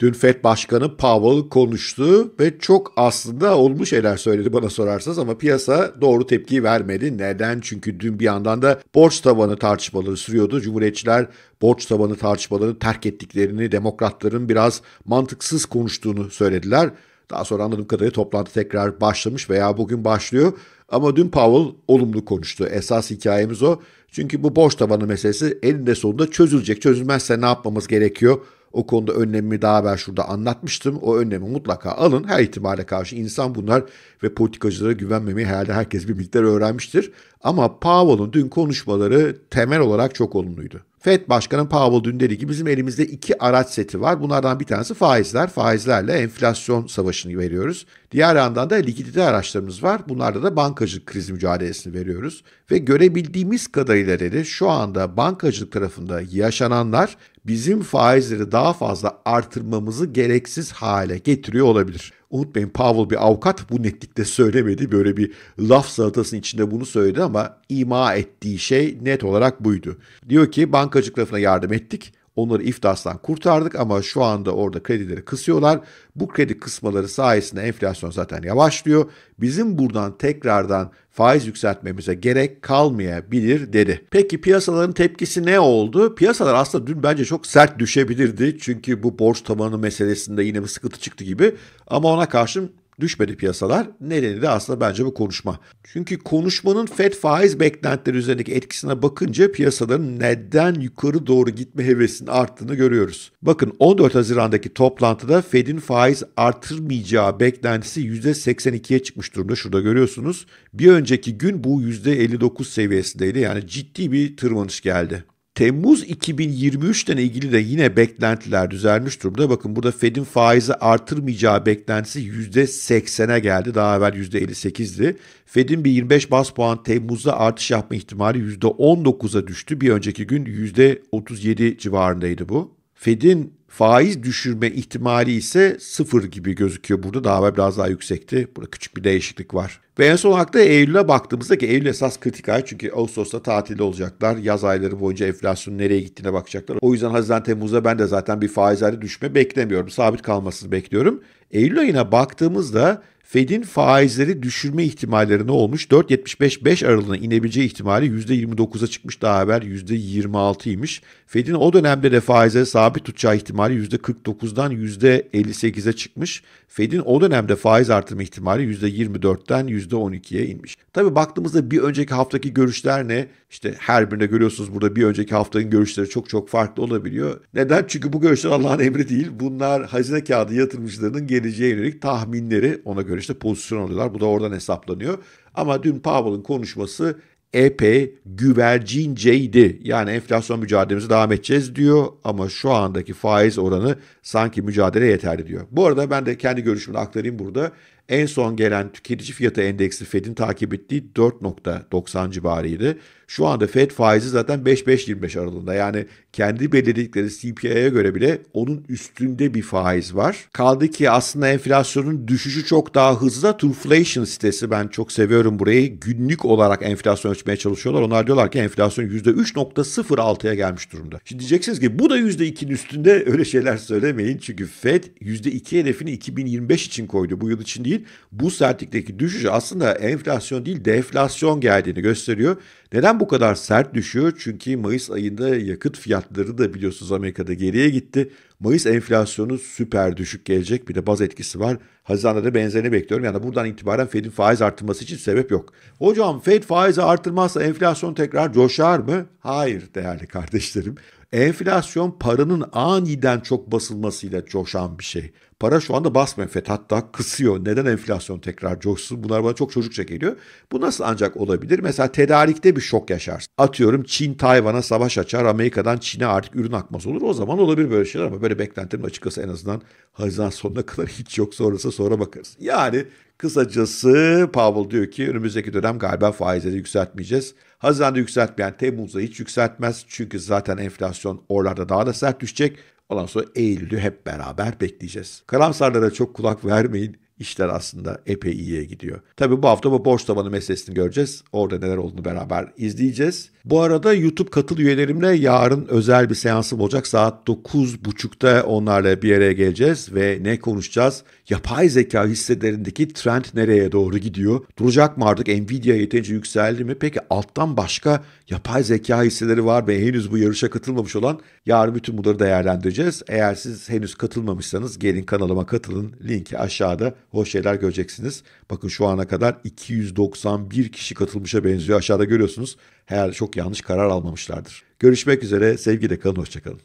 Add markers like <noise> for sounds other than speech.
Dün FED Başkanı Powell konuştu ve çok aslında olmuş şeyler söyledi bana sorarsanız ama piyasa doğru tepki vermedi. Neden? Çünkü dün bir yandan da borç tabanı tartışmaları sürüyordu. Cumhuriyetçiler borç tabanı tartışmalarını terk ettiklerini, demokratların biraz mantıksız konuştuğunu söylediler. Daha sonra anladığım kadarıyla toplantı tekrar başlamış veya bugün başlıyor. Ama dün Powell olumlu konuştu. Esas hikayemiz o. Çünkü bu borç tabanı meselesi elinde sonunda çözülecek. Çözülmezse ne yapmamız gerekiyor? O konuda önlemimi daha ben şurada anlatmıştım. O önlemi mutlaka alın. Her ihtimale karşı insan bunlar ve politikacılara güvenmemeyi herhalde herkes bir miktar öğrenmiştir. Ama Powell'ın dün konuşmaları temel olarak çok olumluydu. FED Başkanı Powell dün dedi ki bizim elimizde iki araç seti var. Bunlardan bir tanesi faizler. Faizlerle enflasyon savaşını veriyoruz. Diğer yandan da likidite araçlarımız var. Bunlarda da bankacılık krizi mücadelesini veriyoruz. Ve görebildiğimiz kadarıyla dedi şu anda bankacılık tarafında yaşananlar bizim faizleri daha fazla artırmamızı gereksiz hale getiriyor olabilir. Unutmayın Powell bir avukat bu netlikte söylemedi. Böyle bir laf salatasının içinde bunu söyledi ama ima ettiği şey net olarak buydu. Diyor ki bankacılık lafına yardım ettik. Onları iflastan kurtardık ama şu anda orada kredileri kısıyorlar. Bu kredi kısmaları sayesinde enflasyon zaten yavaşlıyor. Bizim buradan tekrardan faiz yükseltmemize gerek kalmayabilir dedi. Peki piyasaların tepkisi ne oldu? Piyasalar aslında dün bence çok sert düşebilirdi. Çünkü bu borç tabanı meselesinde yine bir sıkıntı çıktı gibi. Ama ona karşın Düşmedi piyasalar. Nedeni de aslında bence bu konuşma. Çünkü konuşmanın FED faiz beklentileri üzerindeki etkisine bakınca piyasaların neden yukarı doğru gitme hevesinin arttığını görüyoruz. Bakın 14 Haziran'daki toplantıda FED'in faiz artırmayacağı beklentisi %82'ye çıkmış durumda. Şurada görüyorsunuz. Bir önceki gün bu %59 seviyesindeydi. Yani ciddi bir tırmanış geldi. Temmuz 2023'ten ilgili de yine beklentiler düzelmiş durumda. Bakın burada Fed'in faizi artırmayacağı beklentisi %80'e geldi. Daha evvel %58'di. Fed'in bir 25 bas puan Temmuz'da artış yapma ihtimali %19'a düştü. Bir önceki gün %37 civarındaydı bu. Fed'in Faiz düşürme ihtimali ise sıfır gibi gözüküyor burada. Daha evvel biraz daha yüksekti. Burada küçük bir değişiklik var. Ve en son olarak da Eylül'e baktığımızda ki Eylül esas kritik ay çünkü Ağustos'ta tatilde olacaklar. Yaz ayları boyunca enflasyonun nereye gittiğine bakacaklar. O yüzden Haziran Temmuz'da ben de zaten bir faizlerde düşme beklemiyorum. Sabit kalmasını bekliyorum. Eylül ayına baktığımızda Fed'in faizleri düşürme ihtimalleri ne olmuş? 4.75-5 aralığına inebileceği ihtimali %29'a çıkmış daha haber %26'ymış. Fed'in o dönemde de faizleri sabit tutacağı ihtimali %49'dan %58'e çıkmış. Fed'in o dönemde faiz artırma ihtimali %24'ten %12'ye inmiş. Tabii baktığımızda bir önceki haftaki görüşler ne? İşte her birinde görüyorsunuz burada bir önceki haftanın görüşleri çok çok farklı olabiliyor. Neden? Çünkü bu görüşler Allah'ın emri değil. Bunlar hazine kağıdı yatırımcılarının geleceğe yönelik tahminleri ona göre işte pozisyon alıyorlar. Bu da oradan hesaplanıyor. Ama dün Powell'ın konuşması epey güvercinceydi. Yani enflasyon mücadelemizi devam edeceğiz diyor ama şu andaki faiz oranı sanki mücadele yeterli diyor. Bu arada ben de kendi görüşümü aktarayım burada. En son gelen tüketici fiyatı endeksi Fed'in takip ettiği 4.90 civarıydı. Şu anda Fed faizi zaten 5-5-25 aralığında. Yani kendi belirledikleri CPI'ye göre bile onun üstünde bir faiz var. Kaldı ki aslında enflasyonun düşüşü çok daha hızlı. Turflation sitesi ben çok seviyorum burayı. Günlük olarak enflasyon ölçmeye çalışıyorlar. Onlar diyorlar ki enflasyon %3.06'ya gelmiş durumda. Şimdi diyeceksiniz ki bu da %2'nin üstünde öyle şeyler söylemeyin. Çünkü Fed %2 hedefini 2025 için koydu. Bu yıl için değil değil. Bu sertlikteki düşüş aslında enflasyon değil deflasyon geldiğini gösteriyor. Neden bu kadar sert düşüyor? Çünkü Mayıs ayında yakıt fiyatları da biliyorsunuz Amerika'da geriye gitti. Mayıs enflasyonu süper düşük gelecek. Bir de baz etkisi var. Haziran'da da benzerini bekliyorum. Yani buradan itibaren Fed'in faiz artırması için sebep yok. Hocam Fed faizi artırmazsa enflasyon tekrar coşar mı? Hayır değerli kardeşlerim. Enflasyon paranın aniden çok basılmasıyla coşan bir şey. Para şu anda basmıyor FED hatta kısıyor. Neden enflasyon tekrar coşsun? Bunlar bana çok çocukça geliyor. Bu nasıl ancak olabilir? Mesela tedarikte bir şok yaşarsın. Atıyorum Çin Tayvan'a savaş açar. Amerika'dan Çin'e artık ürün akması olur. O zaman olabilir böyle şeyler ama böyle beklentim açıkçası en azından Haziran sonuna kadar <laughs> hiç yok. Sonrası sonra bakarız. Yani Kısacası Powell diyor ki önümüzdeki dönem galiba faizleri yükseltmeyeceğiz. Haziran'da yükseltmeyen Temmuz'da hiç yükseltmez. Çünkü zaten enflasyon oralarda daha da sert düşecek. Ondan sonra Eylül'ü hep beraber bekleyeceğiz. Karamsarlara çok kulak vermeyin. İşler aslında epey iyiye gidiyor. Tabii bu hafta bu borç tabanı meselesini göreceğiz. Orada neler olduğunu beraber izleyeceğiz. Bu arada YouTube katıl üyelerimle yarın özel bir seansım olacak. Saat 9.30'da onlarla bir araya geleceğiz ve ne konuşacağız? Yapay zeka hisselerindeki trend nereye doğru gidiyor? Duracak mı artık? Nvidia yeterince yükseldi mi? Peki alttan başka yapay zeka hisseleri var ve henüz bu yarışa katılmamış olan yarın bütün bunları değerlendireceğiz. Eğer siz henüz katılmamışsanız gelin kanalıma katılın. Linki aşağıda. Hoş şeyler göreceksiniz. Bakın şu ana kadar 291 kişi katılmışa benziyor. Aşağıda görüyorsunuz herhalde çok yanlış karar almamışlardır. Görüşmek üzere, sevgiyle kalın, hoşçakalın.